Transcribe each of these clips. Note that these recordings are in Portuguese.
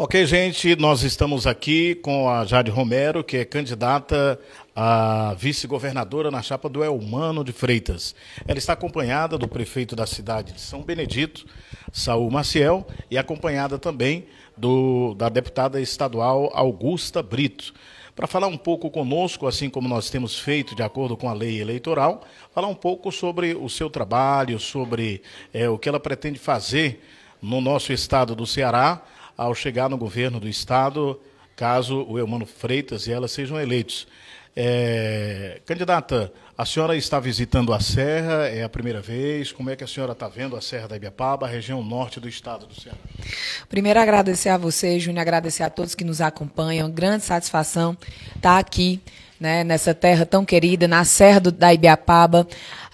Ok, gente, nós estamos aqui com a Jade Romero, que é candidata a vice-governadora na chapa do Elmano de Freitas. Ela está acompanhada do prefeito da cidade de São Benedito, Saul Maciel, e acompanhada também do, da deputada estadual Augusta Brito. Para falar um pouco conosco, assim como nós temos feito de acordo com a lei eleitoral, falar um pouco sobre o seu trabalho, sobre é, o que ela pretende fazer no nosso estado do Ceará ao chegar no governo do Estado, caso o Eumano Freitas e ela sejam eleitos. É, candidata, a senhora está visitando a Serra, é a primeira vez. Como é que a senhora está vendo a Serra da Ibiapaba, a região norte do estado do Ceará? Primeiro, agradecer a você, Júnior, agradecer a todos que nos acompanham. Grande satisfação estar aqui, né, nessa terra tão querida, na Serra do, da Ibiapaba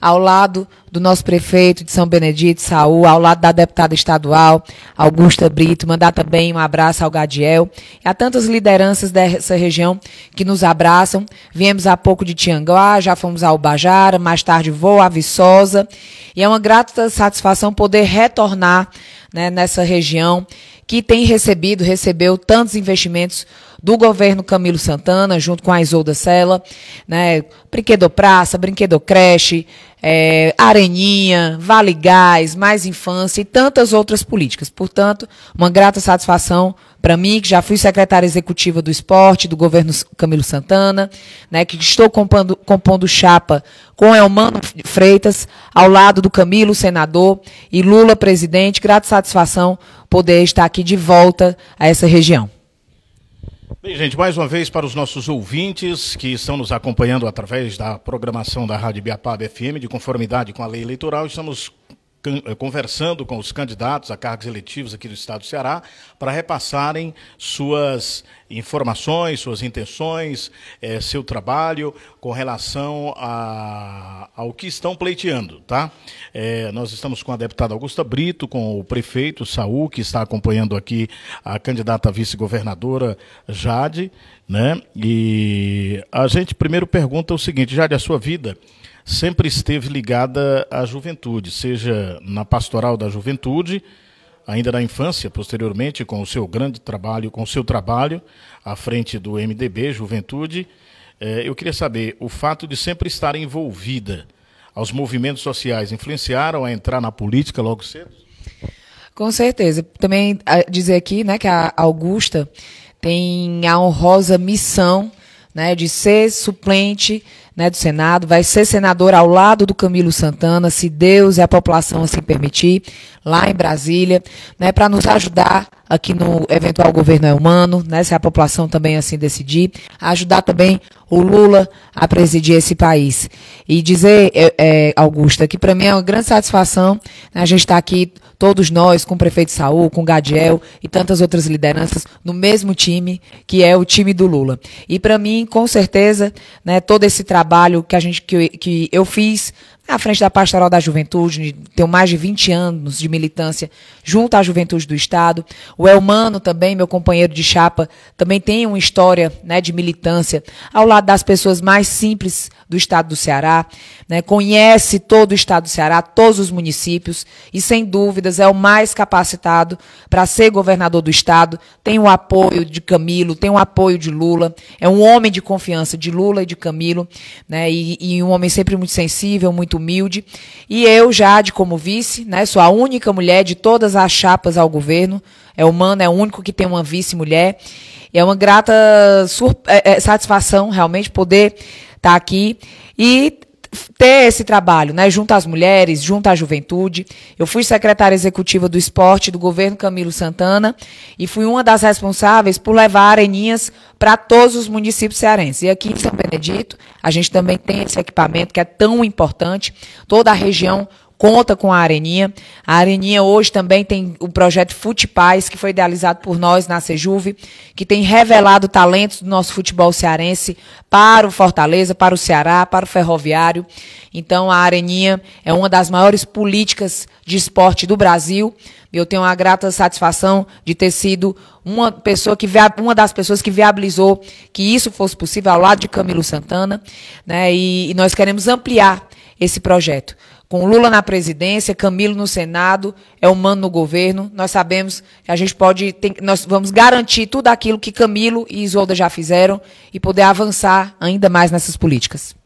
ao lado do nosso prefeito de São Benedito, Saul, ao lado da deputada estadual, Augusta Brito, mandar também um abraço ao Gadiel. Há tantas lideranças dessa região que nos abraçam. Viemos há pouco de Tianguá, já fomos ao Bajara, mais tarde vou a Viçosa. E é uma grata satisfação poder retornar né, nessa região que tem recebido, recebeu tantos investimentos do governo Camilo Santana, junto com a Isolda Sela, né? Brinquedo Praça, Brinquedo Creche, é, Areninha, Vale Gás, Mais Infância e tantas outras políticas. Portanto, uma grata satisfação para mim, que já fui secretária executiva do esporte do governo Camilo Santana, né, que estou compondo, compondo chapa com Elmano Freitas, ao lado do Camilo, senador, e Lula, presidente. Grata satisfação poder estar aqui de volta a essa região. Bem, gente, mais uma vez para os nossos ouvintes que estão nos acompanhando através da programação da Rádio Biapá, FM, de conformidade com a lei eleitoral, estamos eh, conversando com os candidatos a cargos eletivos aqui do Estado do Ceará para repassarem suas informações, suas intenções, eh, seu trabalho com relação a, ao que estão pleiteando, tá? Eh, nós estamos com a deputada Augusta Brito, com o prefeito Saul, que está acompanhando aqui a candidata vice-governadora Jade, né? E a gente primeiro pergunta o seguinte, Jade, a sua vida sempre esteve ligada à juventude, seja na pastoral da juventude, ainda na infância, posteriormente, com o seu grande trabalho, com o seu trabalho à frente do MDB Juventude. É, eu queria saber, o fato de sempre estar envolvida aos movimentos sociais influenciaram a entrar na política logo cedo? Com certeza. Também ah, dizer aqui né, que a Augusta tem a honrosa missão né, de ser suplente né, do Senado, vai ser senador ao lado do Camilo Santana, se Deus e a população assim permitir, lá em Brasília, né, para nos ajudar aqui no eventual governo é humano, né? Se a população também assim decidir, ajudar também o Lula a presidir esse país. E dizer, é, é, Augusta, que para mim é uma grande satisfação né, a gente estar tá aqui, todos nós, com o prefeito Saul, com o Gadiel e tantas outras lideranças, no mesmo time, que é o time do Lula. E para mim, com certeza, né, todo esse trabalho que, a gente, que, que eu fiz à frente da Pastoral da Juventude, tenho mais de 20 anos de militância junto à Juventude do Estado. O Elmano também, meu companheiro de chapa, também tem uma história né, de militância ao lado das pessoas mais simples do Estado do Ceará. Né, conhece todo o Estado do Ceará, todos os municípios e, sem dúvidas, é o mais capacitado para ser governador do Estado. Tem o apoio de Camilo, tem o apoio de Lula. É um homem de confiança de Lula e de Camilo né, e, e um homem sempre muito sensível, muito muito humilde. E eu, Jade, como vice, né, sou a única mulher de todas as chapas ao governo. É humano, é o único que tem uma vice-mulher. E é uma grata é, é, satisfação, realmente, poder estar tá aqui. E ter esse trabalho, né, junto às mulheres, junto à juventude. Eu fui secretária executiva do esporte do governo Camilo Santana e fui uma das responsáveis por levar areninhas para todos os municípios cearenses. E aqui em São Benedito, a gente também tem esse equipamento que é tão importante. Toda a região conta com a Areninha. A Areninha hoje também tem o projeto Futepaz, que foi idealizado por nós na Sejuve, que tem revelado talentos do nosso futebol cearense para o Fortaleza, para o Ceará, para o Ferroviário. Então, a Areninha é uma das maiores políticas de esporte do Brasil. Eu tenho a grata satisfação de ter sido uma pessoa que uma das pessoas que viabilizou que isso fosse possível ao lado de Camilo Santana, né? e, e nós queremos ampliar esse projeto com Lula na presidência, Camilo no Senado, é humano no governo. Nós sabemos que a gente pode, tem, nós vamos garantir tudo aquilo que Camilo e Isolda já fizeram e poder avançar ainda mais nessas políticas.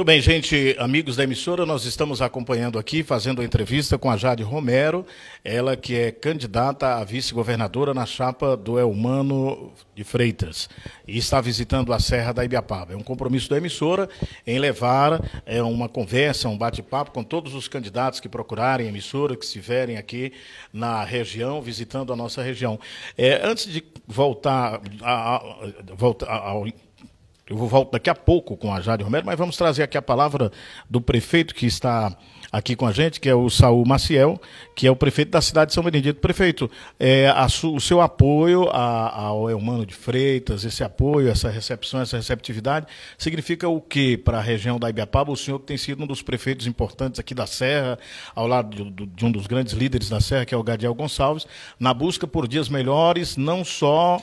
Muito bem, gente, amigos da emissora, nós estamos acompanhando aqui, fazendo a entrevista com a Jade Romero, ela que é candidata a vice-governadora na chapa do Elmano é de Freitas e está visitando a Serra da Ibiapaba. É um compromisso da emissora em levar é, uma conversa, um bate-papo com todos os candidatos que procurarem a emissora, que estiverem aqui na região, visitando a nossa região. É, antes de voltar, a, a, voltar ao eu volto daqui a pouco com a Jade Romero, mas vamos trazer aqui a palavra do prefeito que está aqui com a gente, que é o Saul Maciel, que é o prefeito da cidade de São Benedito. Prefeito, é, a, o seu apoio a, ao Elmano de Freitas, esse apoio, essa recepção, essa receptividade, significa o que para a região da Ibiapaba? O senhor que tem sido um dos prefeitos importantes aqui da Serra, ao lado de, de, de um dos grandes líderes da Serra, que é o Gadiel Gonçalves, na busca por dias melhores, não só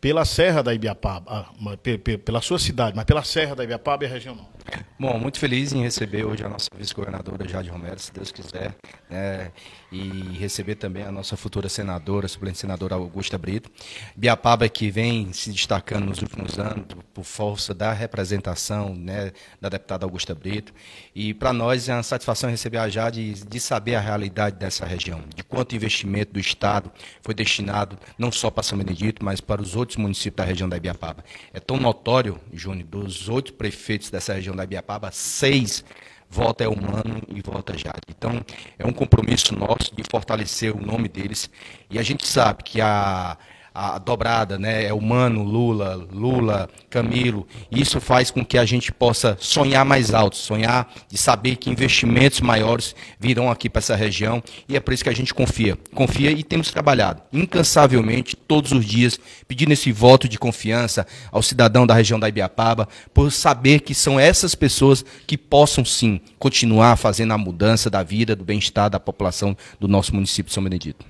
pela Serra da Ibiapaba, ah, pela sua cidade, mas pela Serra da Ibiapaba e a região norte. Bom, muito feliz em receber hoje a nossa vice-governadora Jade Romero, se Deus quiser, né? e receber também a nossa futura senadora, suplente senadora Augusta Brito. Biapaba que vem se destacando nos últimos anos por força da representação né, da deputada Augusta Brito. E para nós é uma satisfação receber a Jade de saber a realidade dessa região, de quanto investimento do Estado foi destinado não só para São Benedito, mas para os outros municípios da região da Ibiapaba. É tão notório, Júnior, dos oito prefeitos dessa região da Ibiapaba, seis vota é humano e vota já. Então, é um compromisso nosso de fortalecer o nome deles. E a gente sabe que a a dobrada, né? É humano, Lula, Lula, Camilo. Isso faz com que a gente possa sonhar mais alto, sonhar de saber que investimentos maiores virão aqui para essa região e é por isso que a gente confia. Confia e temos trabalhado incansavelmente todos os dias, pedindo esse voto de confiança ao cidadão da região da Ibiapaba, por saber que são essas pessoas que possam sim continuar fazendo a mudança da vida, do bem-estar da população do nosso município de São Benedito.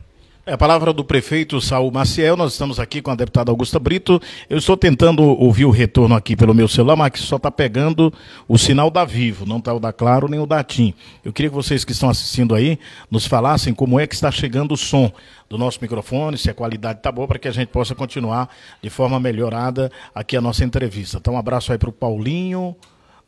É a palavra do prefeito Saul Maciel. Nós estamos aqui com a deputada Augusta Brito. Eu estou tentando ouvir o retorno aqui pelo meu celular, mas que só está pegando o sinal da Vivo, não está o da Claro nem o da TIM. Eu queria que vocês que estão assistindo aí nos falassem como é que está chegando o som do nosso microfone, se a qualidade está boa, para que a gente possa continuar de forma melhorada aqui a nossa entrevista. Então, um abraço aí para o Paulinho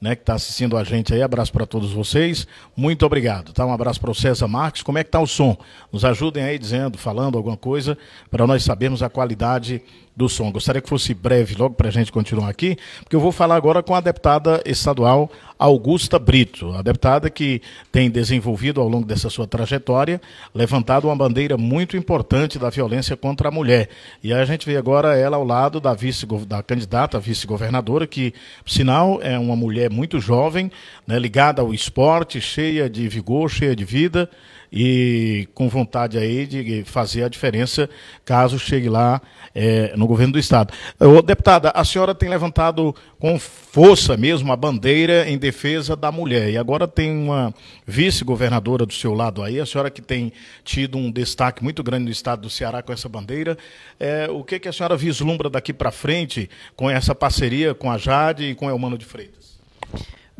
né, que está assistindo a gente aí. Abraço para todos vocês. Muito obrigado. Tá? Um abraço para o César Marques. Como é que está o som? Nos ajudem aí dizendo, falando alguma coisa, para nós sabermos a qualidade do som. Gostaria que fosse breve, logo para a gente continuar aqui, porque eu vou falar agora com a deputada estadual Augusta Brito, a deputada que tem desenvolvido ao longo dessa sua trajetória, levantado uma bandeira muito importante da violência contra a mulher. E a gente vê agora ela ao lado da, vice, da candidata a vice-governadora, que, por sinal, é uma mulher muito jovem, né, ligada ao esporte, cheia de vigor, cheia de vida e com vontade aí de fazer a diferença caso chegue lá é, no governo do Estado. Ô, deputada, a senhora tem levantado com força mesmo a bandeira em defesa da mulher e agora tem uma vice-governadora do seu lado aí, a senhora que tem tido um destaque muito grande no Estado do Ceará com essa bandeira. É, o que, que a senhora vislumbra daqui para frente com essa parceria com a Jade e com o Elmano de Freitas?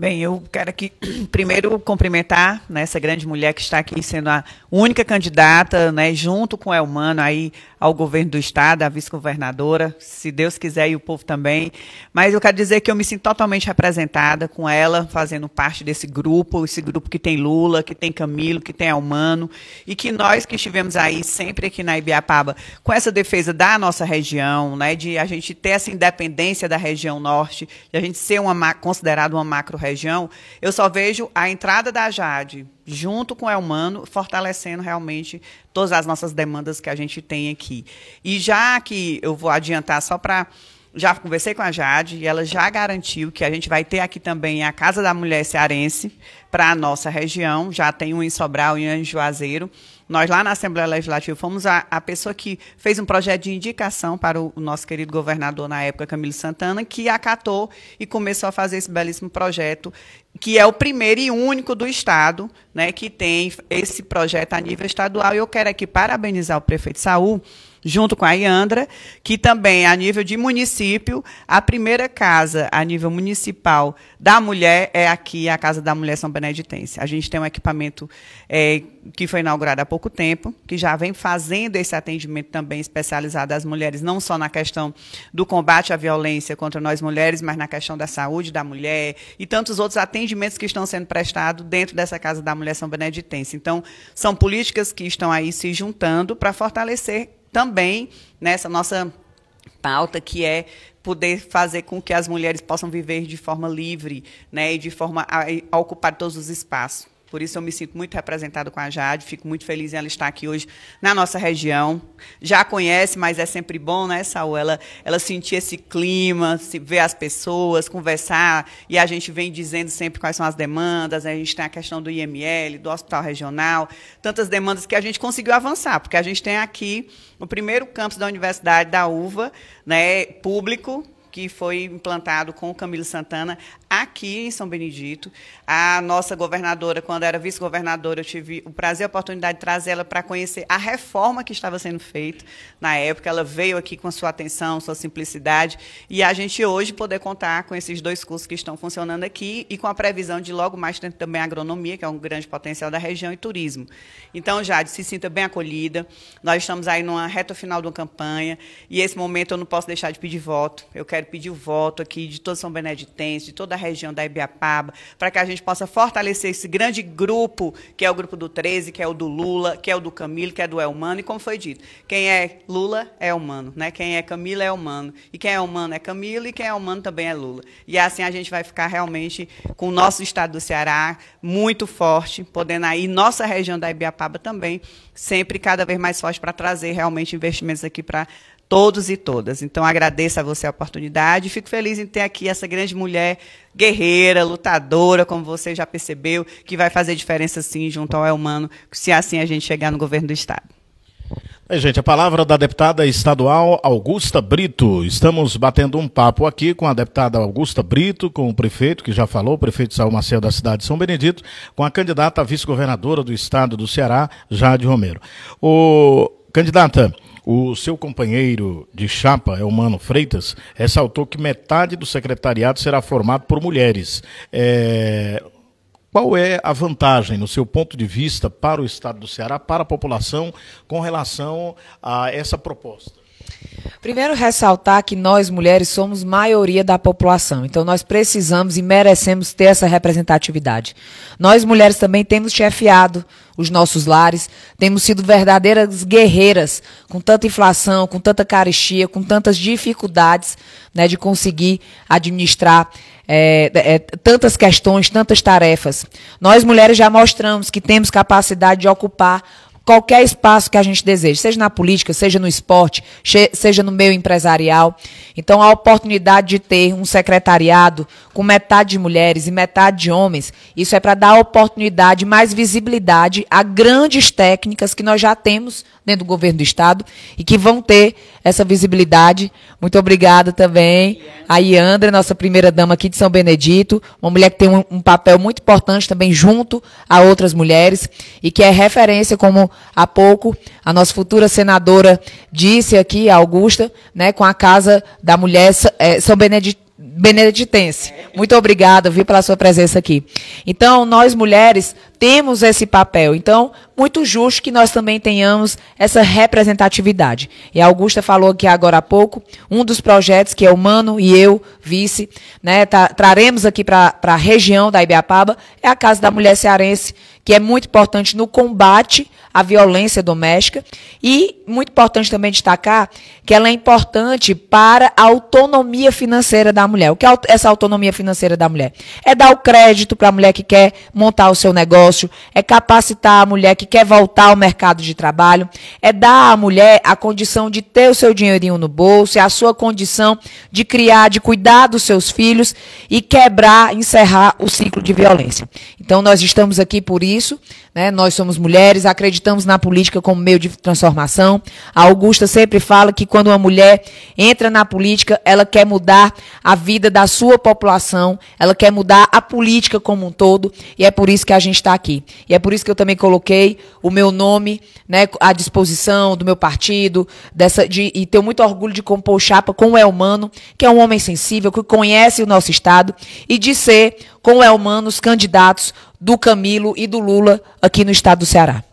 Bem, eu quero aqui primeiro cumprimentar né, essa grande mulher que está aqui sendo a única candidata, né, junto com a Elmano, aí ao governo do estado, à vice-governadora, se Deus quiser e o povo também. Mas eu quero dizer que eu me sinto totalmente representada com ela, fazendo parte desse grupo, esse grupo que tem Lula, que tem Camilo, que tem Almano, e que nós que estivemos aí sempre aqui na Ibiapaba, com essa defesa da nossa região, né, de a gente ter essa independência da região norte, de a gente ser uma, considerado uma macro-região, eu só vejo a entrada da Jade junto com o Elmano, fortalecendo realmente todas as nossas demandas que a gente tem aqui. E já que eu vou adiantar só para já conversei com a Jade e ela já garantiu que a gente vai ter aqui também a Casa da Mulher Cearense para a nossa região. Já tem um em Sobral e um em Juazeiro. Nós lá na Assembleia Legislativa fomos a, a pessoa que fez um projeto de indicação para o, o, nosso querido governador na época, Camilo Santana, que acatou e começou a fazer esse belíssimo projeto, que é o primeiro e único do Estado né, que tem esse projeto a nível estadual. E eu quero aqui parabenizar o prefeito Saul junto com a Iandra, que também, a nível de município, a primeira casa a nível municipal da mulher é aqui, a Casa da Mulher São Beneditense. A gente tem um equipamento é, que foi inaugurado há pouco tempo, que já vem fazendo esse atendimento também especializado às mulheres, não só na questão do combate à violência contra nós mulheres, mas na questão da saúde da mulher e tantos outros atendimentos que estão sendo prestados dentro dessa Casa da Mulher São Beneditense. Então, são políticas que estão aí se juntando para fortalecer também nessa nossa pauta que é poder fazer com que as mulheres possam viver de forma livre, né, e de forma a, a ocupar todos os espaços. Por isso eu me sinto muito representado com a Jade, fico muito feliz em ela estar aqui hoje na nossa região. Já conhece, mas é sempre bom, né, Saul? Ela, ela sentir esse clima, se ver as pessoas, conversar, e a gente vem dizendo sempre quais são as demandas, né? a gente tem a questão do IML, do hospital regional, tantas demandas que a gente conseguiu avançar, porque a gente tem aqui o primeiro campus da Universidade da UVA, né, público, que foi implantado com o Camilo Santana aqui em São Benedito. A nossa governadora, quando era vice-governadora, eu tive o prazer e a oportunidade de trazer ela para conhecer a reforma que estava sendo feita na época. Ela veio aqui com a sua atenção, sua simplicidade, e a gente hoje poder contar com esses dois cursos que estão funcionando aqui e com a previsão de logo mais ter também agronomia, que é um grande potencial da região, e turismo. Então, Jade, se sinta bem acolhida. Nós estamos aí numa reta final de uma campanha, e esse momento eu não posso deixar de pedir voto. Eu quero pedir o voto aqui de todo São Beneditense, de toda a região da Ibiapaba, para que a gente possa fortalecer esse grande grupo, que é o grupo do 13, que é o do Lula, que é o do Camilo, que é do Elmano, e como foi dito, quem é Lula é humano, né? Quem é Camilo é humano, e quem é humano é Camilo, e quem é humano também é Lula. E assim a gente vai ficar realmente com o nosso estado do Ceará muito forte, podendo aí nossa região da Ibiapaba também, sempre cada vez mais forte para trazer realmente investimentos aqui para todos e todas. Então agradeço a você a oportunidade. Fico feliz em ter aqui essa grande mulher guerreira, lutadora, como você já percebeu, que vai fazer diferença sim junto ao humano, se assim a gente chegar no governo do estado. É, gente, a palavra da deputada estadual Augusta Brito. Estamos batendo um papo aqui com a deputada Augusta Brito, com o prefeito, que já falou, o prefeito Saul Marcel da cidade de São Benedito, com a candidata a vice-governadora do estado do Ceará, Jade Romero. O candidata, o seu companheiro de chapa, Elmano Freitas, ressaltou que metade do secretariado será formado por mulheres. É... Qual é a vantagem, no seu ponto de vista, para o Estado do Ceará, para a população, com relação a essa proposta? Primeiro, ressaltar que nós mulheres somos maioria da população, então nós precisamos e merecemos ter essa representatividade. Nós mulheres também temos chefiado os nossos lares, temos sido verdadeiras guerreiras com tanta inflação, com tanta carestia, com tantas dificuldades né, de conseguir administrar é, é, é tantas questões, tantas tarefas. Nós mulheres já mostramos que temos capacidade de ocupar qualquer espaço que a gente deseje, seja na política, seja no esporte, seja no meio empresarial. Então, a oportunidade de ter um secretariado com metade de mulheres e metade de homens, isso é para dar oportunidade, mais visibilidade a grandes técnicas que nós já temos dentro do governo do Estado e que vão ter essa visibilidade. Muito obrigada também a Iandra, nossa primeira dama aqui de São Benedito, uma mulher que tem um, um papel muito importante também junto a outras mulheres e que é referência como há pouco, a nossa futura senadora disse aqui, a Augusta, né, com a Casa da Mulher é, São Benedito beneditense. Muito obrigada, viu, pela sua presença aqui. Então, nós mulheres temos esse papel. Então, muito justo que nós também tenhamos essa representatividade. E a Augusta falou aqui agora há pouco, um dos projetos que é o Mano e eu, vice, né, tá, traremos aqui para a região da Ibiapaba, é a Casa da Mulher Cearense, que é muito importante no combate à violência doméstica e muito importante também destacar que ela é importante para a autonomia financeira da mulher. O que é essa autonomia financeira da mulher? É dar o crédito para a mulher que quer montar o seu negócio, é capacitar a mulher que quer voltar ao mercado de trabalho, é dar à mulher a condição de ter o seu dinheirinho no bolso, é a sua condição de criar, de cuidar dos seus filhos e quebrar, encerrar o ciclo de violência. Então nós estamos aqui por isso isso. Né? Nós somos mulheres, acreditamos na política como meio de transformação. A Augusta sempre fala que quando uma mulher entra na política, ela quer mudar a vida da sua população, ela quer mudar a política como um todo, e é por isso que a gente está aqui. E é por isso que eu também coloquei o meu nome né, à disposição do meu partido, dessa, de, e tenho muito orgulho de compor chapa com o Elmano, que é um homem sensível, que conhece o nosso Estado, e de ser, com o Elmano, os candidatos do Camilo e do Lula aqui no estado do Ceará.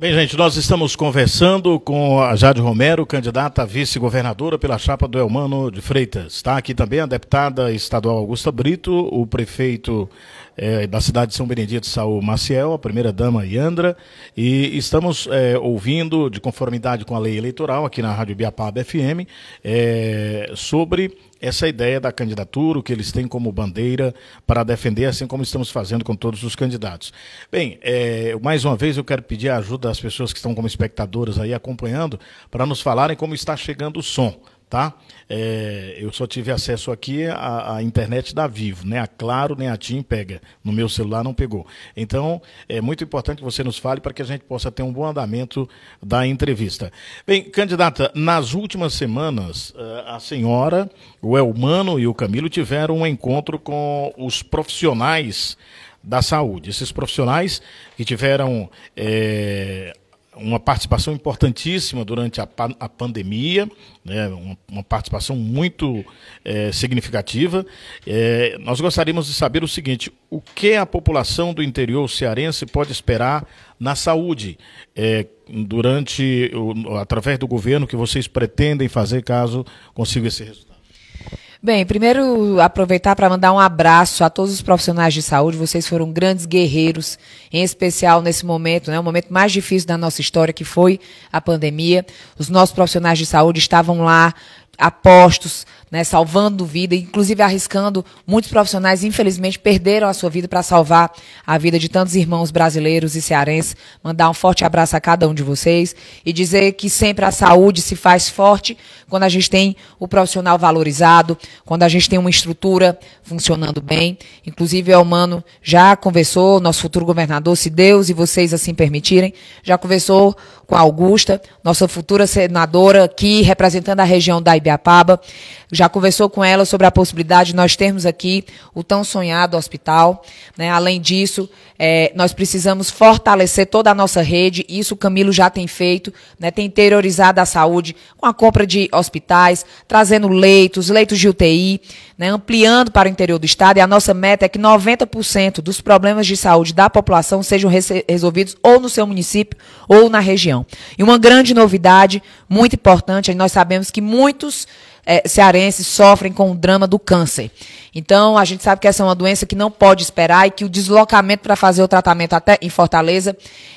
Bem, gente, nós estamos conversando com a Jade Romero, candidata a vice-governadora pela chapa do Elmano de Freitas. Está aqui também a deputada estadual Augusta Brito, o prefeito é, da cidade de São Benedito, Saul Maciel, a primeira-dama Yandra, e estamos é, ouvindo, de conformidade com a lei eleitoral, aqui na Rádio Biapaba FM, é, sobre essa ideia da candidatura, o que eles têm como bandeira para defender, assim como estamos fazendo com todos os candidatos. Bem, é, mais uma vez eu quero pedir a ajuda das pessoas que estão como espectadoras aí acompanhando, para nos falarem como está chegando o som tá? É, eu só tive acesso aqui à, à, internet da Vivo, né? A Claro nem a TIM pega. No meu celular não pegou. Então, é muito importante que você nos fale para que a gente possa ter um bom andamento da entrevista. Bem, candidata, nas últimas semanas, eh, a senhora, o Elmano e o Camilo tiveram um encontro com os profissionais da saúde. Esses profissionais que tiveram é, uma participação importantíssima durante a, a pandemia, né, uma, uma, participação muito é, significativa. É, nós gostaríamos de saber o seguinte: o que a população do interior cearense pode esperar na saúde é, durante, através do governo que vocês pretendem fazer caso consiga esse resultado? Bem, primeiro aproveitar para mandar um abraço a todos os profissionais de saúde. Vocês foram grandes guerreiros, em especial nesse momento, né, o momento mais difícil da nossa história, que foi a pandemia. Os nossos profissionais de saúde estavam lá apostos, né, salvando vida, inclusive arriscando. Muitos profissionais, infelizmente, perderam a sua vida para salvar a vida de tantos irmãos brasileiros e cearenses. Mandar um forte abraço a cada um de vocês e dizer que sempre a saúde se faz forte quando a gente tem o profissional valorizado, quando a gente tem uma estrutura funcionando bem. Inclusive, o Elmano já conversou, nosso futuro governador, se Deus e vocês assim permitirem, já conversou com a Augusta, nossa futura senadora aqui, representando a região da Ibiapaba, já conversou com ela sobre a possibilidade de nós termos aqui o tão sonhado hospital. Né? Além disso, é, nós precisamos fortalecer toda a nossa rede, isso o Camilo já tem feito, né, tem interiorizado a saúde com a compra de hospitais, trazendo leitos, leitos de UTI, né, ampliando para o interior do Estado. E a nossa meta é que 90% dos problemas de saúde da população sejam resolvidos ou no seu município ou na região. E uma grande novidade, muito importante, é nós sabemos que muitos é, cearenses sofrem com o drama do câncer. Então, a gente sabe que essa é uma doença que não pode esperar e que o deslocamento para fazer o tratamento até em Fortaleza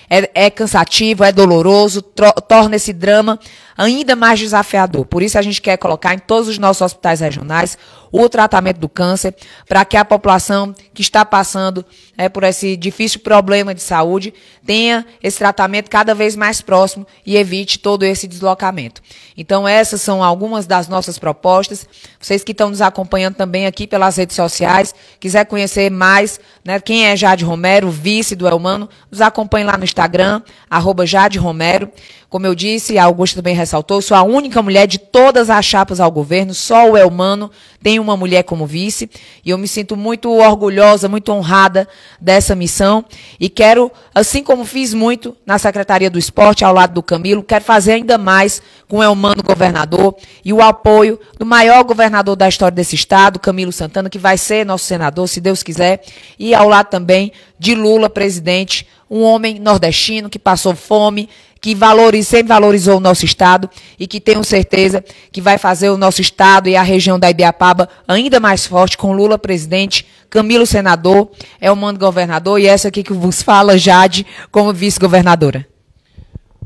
é, é cansativo, é doloroso, torna esse drama ainda mais desafiador. Por isso a gente quer colocar em todos os nossos hospitais regionais o tratamento do câncer, para que a população que está passando né, por esse difícil problema de saúde tenha esse tratamento cada vez mais próximo e evite todo esse deslocamento. Então essas são algumas das nossas propostas. Vocês que estão nos acompanhando também aqui pelas redes sociais, quiser conhecer mais, né, quem é Jade Romero, vice do Elmano, é nos acompanhe lá no Instagram, arroba Jade Romero. Como eu disse, a Augusta também ressaltou, sou a única mulher de todas as chapas ao governo, só o Elmano tem uma mulher como vice, e eu me sinto muito orgulhosa, muito honrada dessa missão, e quero, assim como fiz muito na Secretaria do Esporte, ao lado do Camilo, quero fazer ainda mais com o Elmano governador, e o apoio do maior governador da história desse estado, Camilo Santana, que vai ser nosso senador, se Deus quiser, e ao lado também de Lula, presidente, um homem nordestino que passou fome, que valoriza, sempre valorizou o nosso estado e que tenho certeza que vai fazer o nosso estado e a região da Ibiapaba ainda mais forte com Lula presidente, Camilo senador, Elmando governador e essa aqui que vos fala Jade como vice-governadora.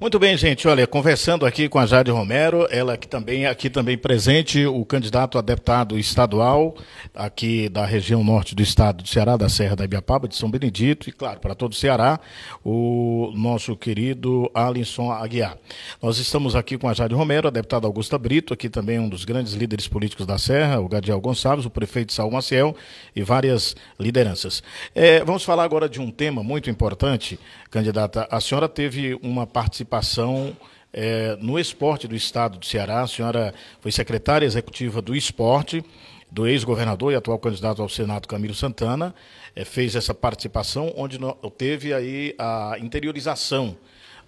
Muito bem, gente. Olha, conversando aqui com a Jade Romero, ela que também aqui também presente, o candidato a deputado estadual aqui da região norte do estado do Ceará, da Serra da Ibiapaba, de São Benedito e claro, para todo o Ceará, o nosso querido Alisson Aguiar. Nós estamos aqui com a Jade Romero, a deputada Augusta Brito, aqui também um dos grandes líderes políticos da Serra, o Gadiel Gonçalves, o prefeito Saul Maciel e várias lideranças. É, vamos falar agora de um tema muito importante, candidata. A senhora teve uma participação participação é, no esporte do estado do Ceará. A senhora foi secretária executiva do esporte do ex-governador e atual candidato ao Senado, Camilo Santana, é, fez essa participação, onde no, teve aí a interiorização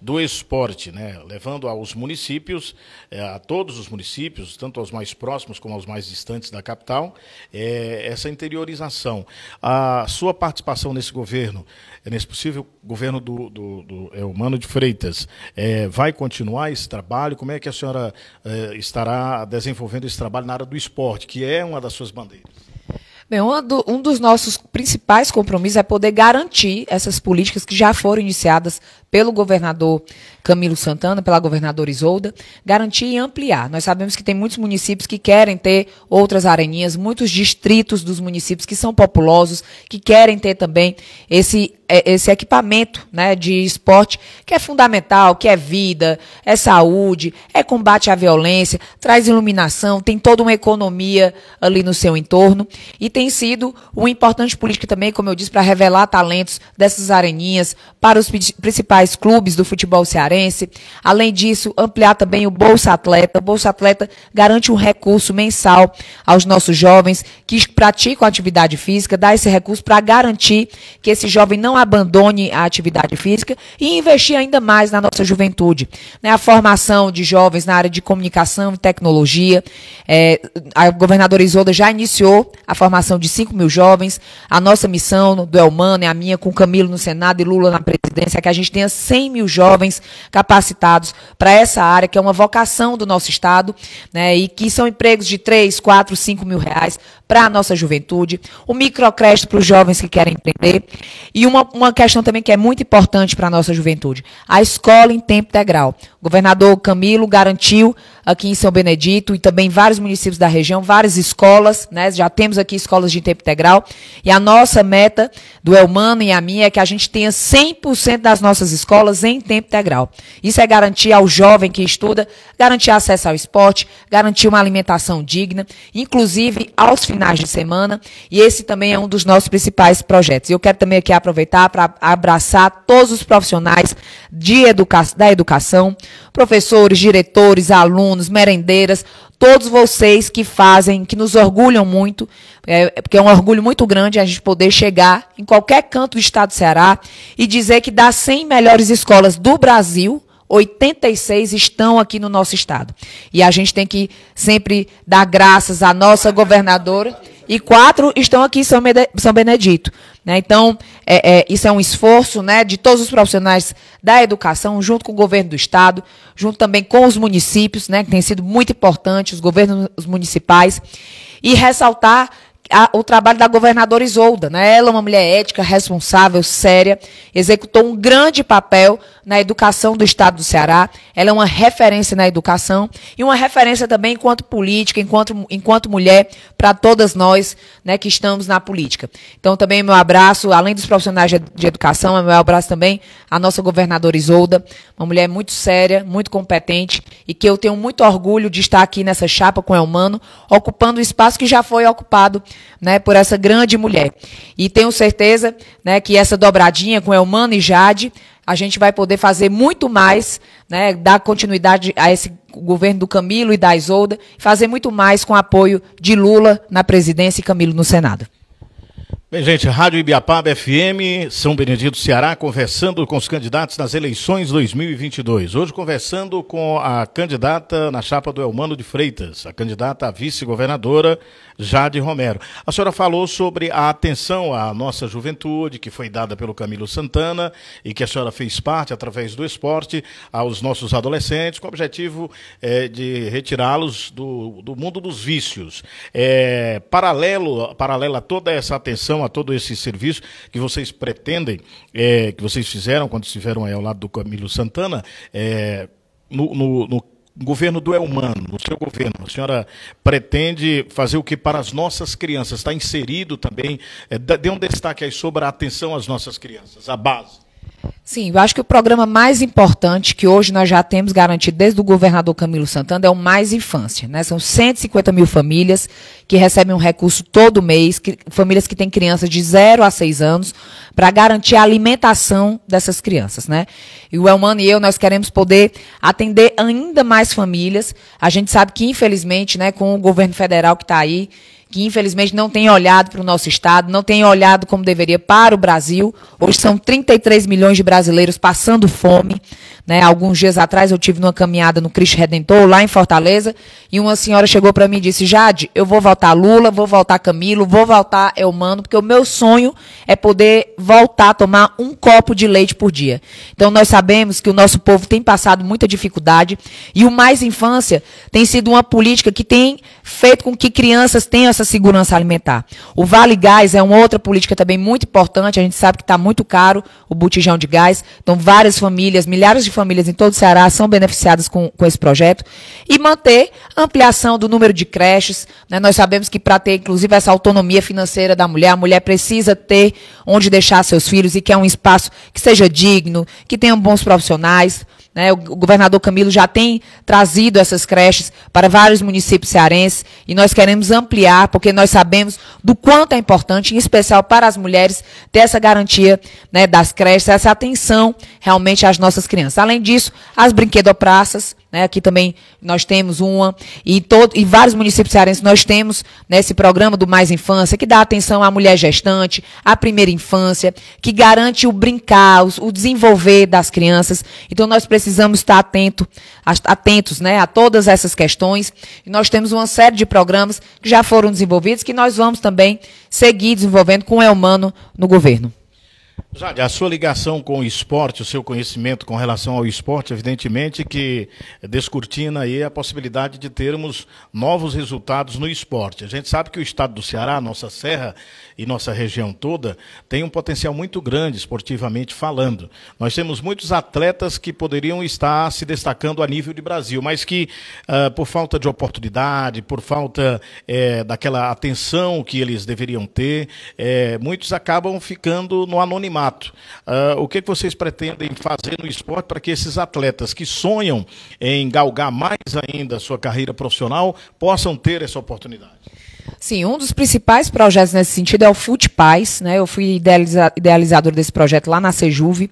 do esporte, né? levando aos municípios, eh, a todos os municípios, tanto aos mais próximos como aos mais distantes da capital, eh, essa interiorização. A sua participação nesse governo, nesse possível governo do, do, do é, Humano de Freitas, eh, vai continuar esse trabalho? Como é que a senhora estará desenvolvendo esse trabalho na área do esporte, que é uma das suas bandeiras? Bem, um dos nossos principais compromissos é poder garantir essas políticas que já foram iniciadas pelo governador Camilo Santana, pela governadora Isolda, garantir e ampliar. Nós sabemos que tem muitos municípios que querem ter outras areninhas, muitos distritos dos municípios que são populosos, que querem ter também esse, é, esse equipamento né, de esporte, que é fundamental, que é vida, é saúde, é combate à violência, traz iluminação, tem toda uma economia ali no seu entorno. E tem sido uma importante política também, como eu disse, para revelar talentos dessas areninhas para os principais demais clubes do futebol cearense. Além disso, ampliar também o Bolsa Atleta. O Bolsa Atleta garante um recurso mensal aos nossos jovens que praticam atividade física, dá esse recurso para garantir que esse jovem não abandone a atividade física e investir ainda mais na nossa juventude. Né? A formação de jovens na área de comunicação e tecnologia. É, a governadora Isolda já iniciou a formação de 5 mil jovens. A nossa missão do Elmano, é a minha, com Camilo no Senado e Lula na presidência, é que a gente tenha 100 mil jovens capacitados para essa área, que é uma vocação do nosso Estado, né, e que são empregos de 3, 4, 5 mil reais para a nossa juventude, o microcrédito para os jovens que querem empreender. E uma, uma questão também que é muito importante para a nossa juventude: a escola em tempo integral. O governador Camilo garantiu aqui em São Benedito e também vários municípios da região, várias escolas, né? Já temos aqui escolas de tempo integral. E a nossa meta do Elmano é e a minha é que a gente tenha 100% das nossas escolas em tempo integral. Isso é garantir ao jovem que estuda, garantir acesso ao esporte, garantir uma alimentação digna, inclusive aos finais finais de semana, e esse também é um dos nossos principais projetos. E eu quero também aqui aproveitar para abraçar todos os profissionais de educa da educação, professores, diretores, alunos, merendeiras, todos vocês que fazem, que nos orgulham muito, é, porque é um orgulho muito grande a gente poder chegar em qualquer canto do estado do Ceará e dizer que das 100 melhores escolas do Brasil, 86 estão aqui no nosso estado. E a gente tem que sempre dar graças à nossa governadora. E quatro estão aqui em São Benedito. Né? Então, é, é, isso é um esforço né, de todos os profissionais da educação, junto com o governo do Estado, junto também com os municípios, né, que tem sido muito importante, os governos municipais. E ressaltar a, o trabalho da governadora Isolda. Né? Ela é uma mulher ética, responsável, séria, executou um grande papel na educação do Estado do Ceará. Ela é uma referência na educação e uma referência também enquanto política, enquanto, enquanto mulher, para todas nós né, que estamos na política. Então, também meu abraço, além dos profissionais de, educação, meu abraço também à nossa governadora Isolda, uma mulher muito séria, muito competente e que eu tenho muito orgulho de estar aqui nessa chapa com o Elmano, ocupando o espaço que já foi ocupado né, por essa grande mulher. E tenho certeza né, que essa dobradinha com Elmano e Jade a gente vai poder fazer muito mais, né, dar continuidade a esse governo do Camilo e da Isolda, fazer muito mais com o apoio de Lula na presidência e Camilo no Senado. Bem, gente, Rádio Ibiapaba FM, São Benedito, Ceará, conversando com os candidatos nas eleições 2022. Hoje conversando com a candidata na chapa do Elmano de Freitas, a candidata à vice-governadora Jade Romero. A senhora falou sobre a atenção à nossa juventude, que foi dada pelo Camilo Santana e que a senhora fez parte, através do esporte, aos nossos adolescentes, com o objetivo é, de retirá-los do, do mundo dos vícios. É, paralelo, paralelo a toda essa atenção a todo esse serviço que vocês pretendem, é, que vocês fizeram quando estiveram aí ao lado do Camilo Santana, é, no, no, no governo do Elmano, no seu governo, a senhora pretende fazer o que para as nossas crianças? Está inserido também, é, dê um destaque aí sobre a atenção às nossas crianças, a base. Sim, eu acho que o programa mais importante que hoje nós já temos garantido desde o governador Camilo Santana é o Mais Infância. Né? São 150 mil famílias que recebem um recurso todo mês, que, famílias que têm crianças de 0 a 6 anos, para garantir a alimentação dessas crianças. Né? E o Elmano e eu, nós queremos poder atender ainda mais famílias. A gente sabe que, infelizmente, né, com o governo federal que está aí, que infelizmente não tem olhado para o nosso Estado, não tem olhado como deveria para o Brasil. Hoje são 33 milhões de brasileiros passando fome. Né? Alguns dias atrás eu tive numa caminhada no Cristo Redentor, lá em Fortaleza, e uma senhora chegou para mim e disse: Jade, eu vou voltar Lula, vou voltar Camilo, vou voltar Elmano, porque o meu sonho é poder voltar a tomar um copo de leite por dia. Então nós sabemos que o nosso povo tem passado muita dificuldade, e o Mais Infância tem sido uma política que tem feito com que crianças tenham essa nossa segurança alimentar. O Vale Gás é uma outra política também muito importante. A gente sabe que está muito caro o botijão de gás. Então, várias famílias, milhares de famílias em todo o Ceará são beneficiadas com, com esse projeto. E manter a ampliação do número de creches. Né? Nós sabemos que para ter, inclusive, essa autonomia financeira da mulher, a mulher precisa ter onde deixar seus filhos e que é um espaço que seja digno, que tenha bons profissionais. Né? O governador Camilo já tem trazido essas creches para vários municípios cearenses e nós queremos ampliar, porque nós sabemos do quanto é importante, em especial para as mulheres, ter essa garantia né, das creches, essa atenção realmente às nossas crianças. Além disso, as brinquedopraças, né, aqui também nós temos uma, e, todo, e vários municípios cearenses nós temos né, esse programa do Mais Infância, que dá atenção à mulher gestante, à primeira infância, que garante o brincar, o, desenvolver das crianças. Então nós precisamos estar atento, atentos né, a todas essas questões. E nós temos uma série de programas que já foram desenvolvidos, que nós vamos também seguir desenvolvendo com o Elmano no governo. Jade, a sua ligação com o esporte, o seu conhecimento com relação ao esporte, evidentemente que descortina aí a possibilidade de termos novos resultados no esporte. A gente sabe que o estado do Ceará, nossa serra e nossa região toda, tem um potencial muito grande esportivamente falando. Nós temos muitos atletas que poderiam estar se destacando a nível de Brasil, mas que uh, por falta de oportunidade, por falta eh, daquela atenção que eles deveriam ter, eh, muitos acabam ficando no anonimato Mato, uh, ah, o que, é que vocês pretendem fazer no esporte para que esses atletas que sonham em galgar mais ainda a sua carreira profissional possam ter essa oportunidade? Sim, um dos principais projetos nesse sentido é o Fute Paz, né? Eu fui idealiza idealizador desse projeto lá na Sejuve,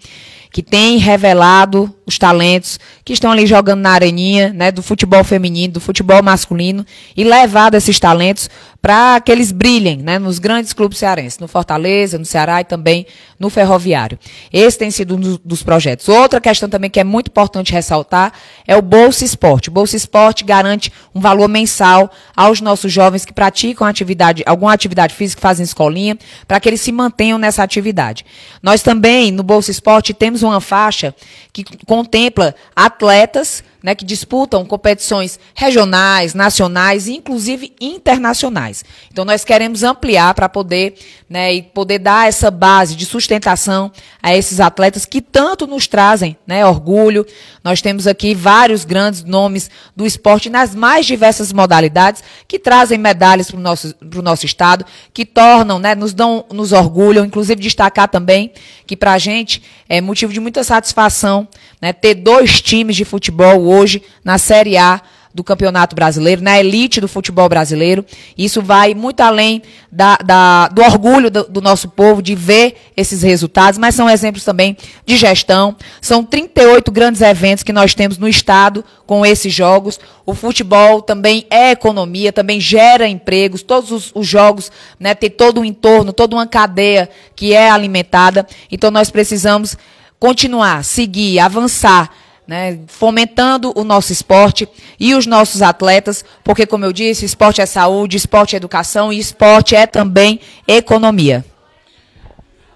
que tem revelado os talentos que estão ali jogando na areninha, né, do futebol feminino, do futebol masculino e levar desses talentos para que eles brilhem, né, nos grandes clubes cearenses, no Fortaleza, no Ceará e também no Ferroviário. Esse tem sido um dos projetos. Outra questão também que é muito importante ressaltar é o Bolsa Esporte. O Bolsa Esporte garante um valor mensal aos nossos jovens que praticam atividade, alguma atividade física, fazem escolinha, para que eles se mantenham nessa atividade. Nós também no Bolsa Esporte temos uma faixa que com contempla atletas né, que disputam competições regionais, nacionais e inclusive internacionais. Então nós queremos ampliar para poder, né, e poder dar essa base de sustentação a esses atletas que tanto nos trazem, né, orgulho. Nós temos aqui vários grandes nomes do esporte nas mais diversas modalidades que trazem medalhas para o nosso, pro nosso estado, que tornam, né, nos dão, nos orgulham, inclusive destacar também que para a gente é motivo de muita satisfação, né, ter dois times de futebol hoje na Série A do Campeonato Brasileiro, na elite do futebol brasileiro. Isso vai muito além da, da do orgulho do, do, nosso povo de ver esses resultados, mas são exemplos também de gestão. São 38 grandes eventos que nós temos no Estado com esses jogos. O futebol também é economia, também gera empregos. Todos os, os jogos né, tem todo um entorno, toda uma cadeia que é alimentada. Então nós precisamos continuar, seguir, avançar né, fomentando o nosso esporte e os nossos atletas, porque, como eu disse, esporte é saúde, esporte é educação e esporte é também economia.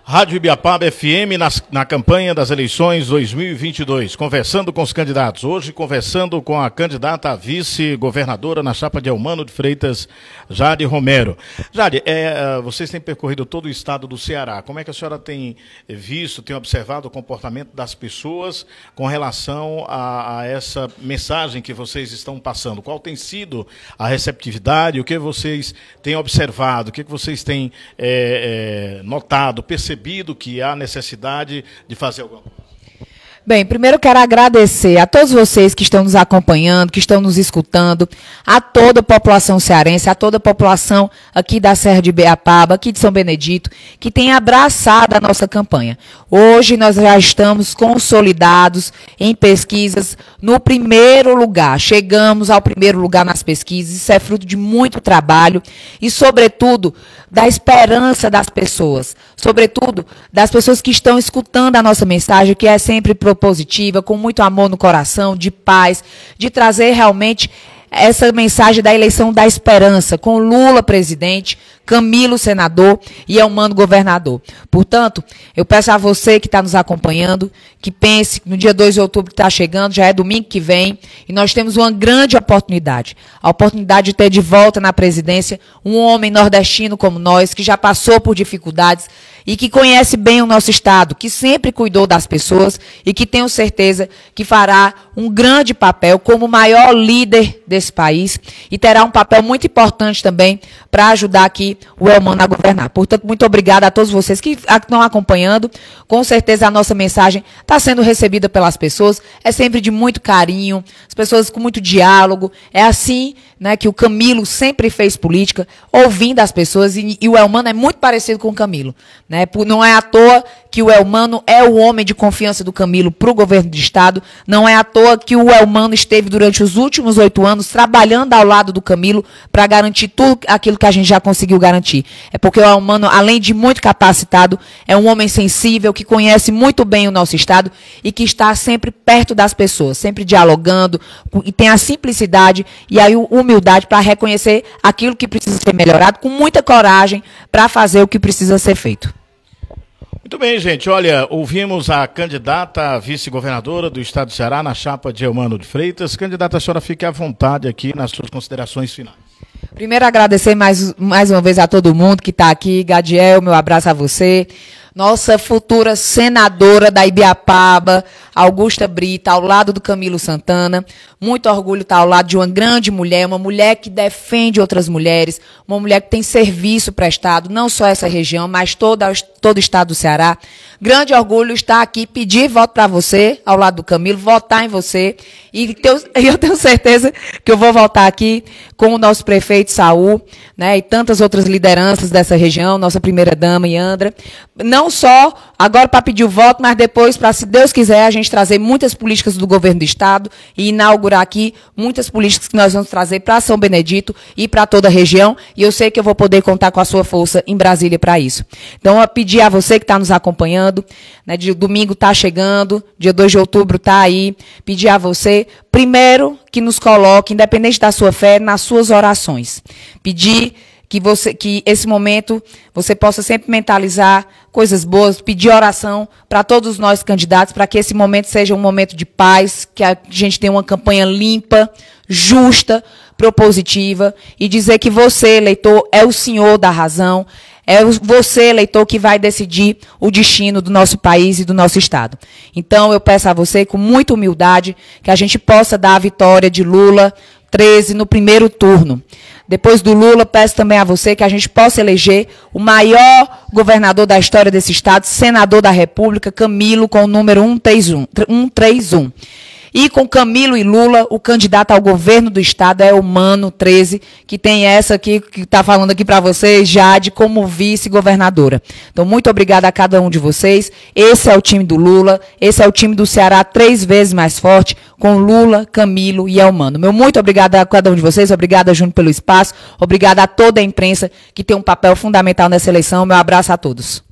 Rádio Ibiapaba FM nas, na campanha das eleições 2022, conversando com os candidatos. Hoje, conversando com a candidata a vice-governadora na chapa de Elmano de Freitas, Jade Romero. Jade, é, vocês têm percorrido todo o estado do Ceará. Como é que a senhora tem visto, tem observado o comportamento das pessoas com relação a, a essa mensagem que vocês estão passando? Qual tem sido a receptividade? O que vocês têm observado? O que vocês têm é, é, notado, percebido? percebido que há necessidade de fazer alguma coisa? Bem, primeiro quero agradecer a todos vocês que estão nos acompanhando, que estão nos escutando, a toda a população cearense, a toda a população aqui da Serra de Beapaba, aqui de São Benedito, que tem abraçado a nossa campanha. Hoje nós já estamos consolidados em pesquisas no primeiro lugar. Chegamos ao primeiro lugar nas pesquisas, isso é fruto de muito trabalho e, sobretudo, da esperança das pessoas, sobretudo das pessoas que estão escutando a nossa mensagem, que é sempre pro positiva, com muito amor no coração, de paz, de trazer realmente essa mensagem da eleição da esperança, com Lula presidente, Camilo, senador, e Elmano, é governador. Portanto, eu peço a você que está nos acompanhando, que pense que no dia 2 de outubro está chegando, já é domingo que vem, e nós temos uma grande oportunidade. A oportunidade de ter de volta na presidência um homem nordestino como nós, que já passou por dificuldades e que conhece bem o nosso Estado, que sempre cuidou das pessoas e que tenho certeza que fará um grande papel como maior líder desse país e terá um papel muito importante também para ajudar aqui o Elmano a governar. Portanto, muito obrigada a todos vocês que estão acompanhando. Com certeza a nossa mensagem está sendo recebida pelas pessoas. É sempre de muito carinho, as pessoas com muito diálogo. É assim né, que o Camilo sempre fez política, ouvindo as pessoas. E, e o Elmano é muito parecido com o Camilo. Né? Não é à toa que o Elmano é o homem de confiança do Camilo para o governo do Estado. Não é à toa que o Elmano esteve durante os últimos oito anos trabalhando ao lado do Camilo para garantir tudo aquilo que a gente já conseguiu garantir. É porque o humano, além de muito capacitado, é um homem sensível que conhece muito bem o nosso Estado e que está sempre perto das pessoas, sempre dialogando e tem a simplicidade e a humildade para reconhecer aquilo que precisa ser melhorado, com muita coragem para fazer o que precisa ser feito. Muito bem, gente. Olha, ouvimos a candidata vice-governadora do Estado do Ceará na chapa de Eumano de Freitas. Candidata, a senhora fique à vontade aqui nas suas considerações finais. Primeiro, agradecer mais, mais uma vez a todo mundo que está aqui. Gadiel, meu abraço a você. Nossa futura senadora da Ibiapaba, Augusta Brita, ao lado do Camilo Santana. Muito orgulho estar tá ao lado de uma grande mulher, uma mulher que defende outras mulheres, uma mulher que tem serviço prestado, não só essa região, mas todo todo o estado do Ceará. Grande orgulho estar aqui, pedir voto para você, ao lado do Camilo, votar em você. E eu tenho certeza que eu vou voltar aqui com o nosso prefeito Saul, né, e tantas outras lideranças dessa região, nossa primeira dama Yandra, não só agora para pedir o voto, mas depois para se Deus quiser a gente trazer muitas políticas do governo do estado e inaugurar aqui muitas políticas que nós vamos trazer para São Benedito e para toda a região, e eu sei que eu vou poder contar com a sua força em Brasília para isso. Então, eu pedir a você que está nos acompanhando, né, de domingo está chegando, dia 2 de outubro está aí, pedir a você Primeiro, que nos coloque, independente da sua fé, nas suas orações. Pedir que você que esse momento você possa sempre mentalizar coisas boas, pedir oração para todos nós candidatos, para que esse momento seja um momento de paz, que a gente tenha uma campanha limpa, justa, propositiva e dizer que você, eleitor, é o senhor da razão, é você, eleitor, que vai decidir o destino do nosso país e do nosso Estado. Então, eu peço a você, com muita humildade, que a gente possa dar a vitória de Lula 13 no primeiro turno. Depois do Lula, peço também a você que a gente possa eleger o maior governador da história desse Estado, senador da República, Camilo, com o número 131. 131. E com Camilo e Lula, o candidato ao governo do estado é o Mano 13, que tem essa aqui que está falando aqui para vocês, Jade, como vice-governadora. Então, muito obrigada a cada um de vocês. Esse é o time do Lula, esse é o time do Ceará três vezes mais forte, com Lula, Camilo e Elmano. Meu muito obrigada a cada um de vocês, obrigada, Júnior, pelo espaço, obrigada a toda a imprensa que tem um papel fundamental nessa eleição. Meu abraço a todos.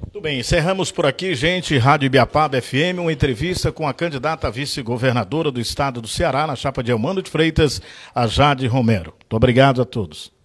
Muito bem, encerramos por aqui, gente. Rádio Ibiapaba FM, uma entrevista com a candidata a vice-governadora do estado do Ceará, na chapa de Elmando de Freitas, a Jade Romero. Muito obrigado a todos.